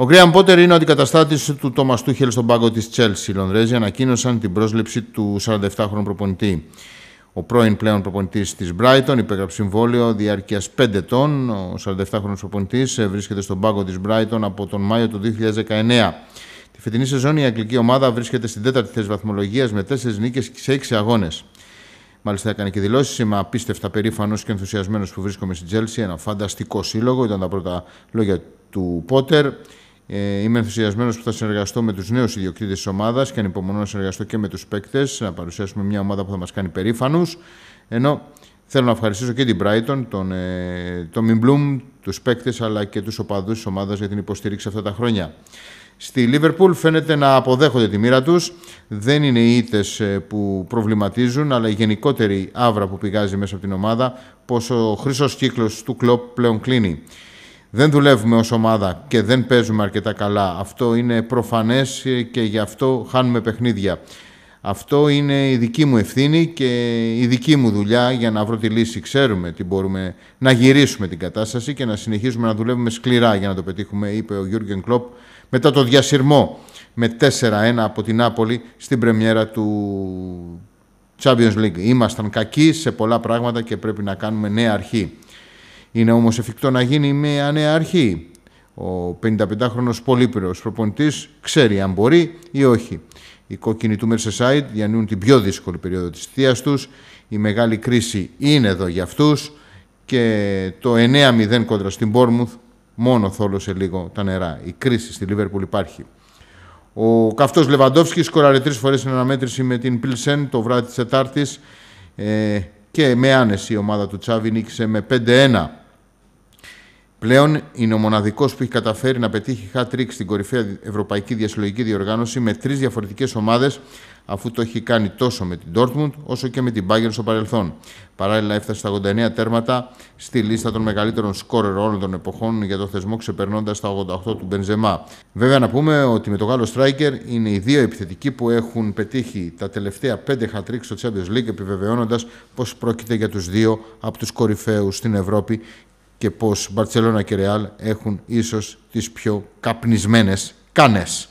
Ο Γκρέαμ Πότερ είναι ο αντικαταστάτης του Τόμα Τούχελ στον πάγκο της Τσέλση. Οι Λονδρέζοι ανακοίνωσαν την πρόσληψη του 47χρονου προπονητή. Ο πρώην πλέον προπονητής της Brighton υπέγραψε συμβόλαιο διάρκειας 5 ετών. Ο 47χρονο προπονητής βρίσκεται στον πάγκο της Brighton από τον Μάιο του 2019. Τη φετινή σεζόν η αγγλική ομάδα βρίσκεται στην τέταρτη θέση βαθμολογίας με 4 νίκες σε 6 αγώνες. Μάλιστα, έκανε και δηλώσεις. Είμαι απίστευτα περήφανος και ενθουσιασμένος που βρίσκομαι στην Τζέλση. Ένα φανταστικό σύλλογο ήταν τα πρώτα λόγια του Πότερ. Ε, είμαι ενθουσιασμένος που θα συνεργαστώ με τους νέους ιδιοκτήτες της ομάδας και ανυπομονώ να συνεργαστώ και με τους παίκτες, να παρουσιάσουμε μια ομάδα που θα μας κάνει περήφανους. Ενώ θέλω να ευχαριστήσω και την Brighton, τον, ε, το Μιμπλουμ, τους παίκτες αλλά και τους οπαδούς της ομάδας για την υποστήριξη αυτά τα χρόνια. Στη Λίβερπουλ φαίνεται να αποδέχονται τη μοίρα τους. Δεν είναι οι ήττες ε, που προβληματίζουν, αλλά η γενικότερη άβρα που πηγάζει μέσα από την ομάδα, πόσο ο χρυσός κύκλος του κλόπ πλέον κλείνει δεν δουλεύουμε ως ομάδα και δεν παίζουμε αρκετά καλά. Αυτό είναι προφανές και γι' αυτό χάνουμε παιχνίδια. Αυτό είναι η δική μου ευθύνη και η δική μου δουλειά για να βρω τη λύση. Ξέρουμε τι μπορούμε να γυρίσουμε την κατάσταση και να συνεχίσουμε να δουλεύουμε σκληρά για να το πετύχουμε, είπε ο Γιούργεν Κλοπ μετά το διασυρμό με 4-1 από την Νάπολη στην πρεμιέρα του Champions League. Ήμασταν κακοί σε πολλά πράγματα και πρέπει να κάνουμε νέα αρχή. Είναι όμως εφικτό να γίνει μια νέα αρχή. Ο 55χρονος πολύπυρος προπονητής ξέρει αν μπορεί ή όχι. Οι κόκκινοι του Μερσεσάιτ διανύουν την πιο δύσκολη περίοδο της θείας τους. Η μεγάλη κρίση είναι εδώ για αυτούς και το 9-0 κόντρα στην Πόρμουθ μόνο θόλωσε λίγο τα νερά. Η κρίση στη Λίβερπουλ υπάρχει. Ο καυτός Λεβαντόφσκι σκοράρε τρεις φορές στην αναμέτρηση με την Πιλσέν το βράδυ της Τετάρτης. Ε, και με άνεση η ομάδα του Τσάβη νίκησε με 5-1 Πλέον είναι ο μοναδικός που έχει καταφέρει να πετύχει hat-trick στην κορυφαία ευρωπαϊκή διασυλλογική διοργάνωση με τρεις διαφορετικές ομάδες, αφού το έχει κάνει τόσο με την Dortmund όσο και με την Bayern στο παρελθόν. Παράλληλα, έφτασε στα 89 τέρματα στη λίστα των μεγαλύτερων σκόρερ όλων των εποχών για το θεσμό, ξεπερνώντας τα 88 του Μπενζεμά. Βέβαια, να πούμε ότι με τον Γάλλο Στράικερ είναι οι δύο επιθετικοί που έχουν πετύχει τα τελευταία πεντε hat-trick στο Champions League, επιβεβαιώνοντας πως πρόκειται για τους δύο από τους κορυφαίους στην Ευρώπη και πως Μπαρτσελώνα και Ρεάλ έχουν ίσως τις πιο καπνισμένες κάνες.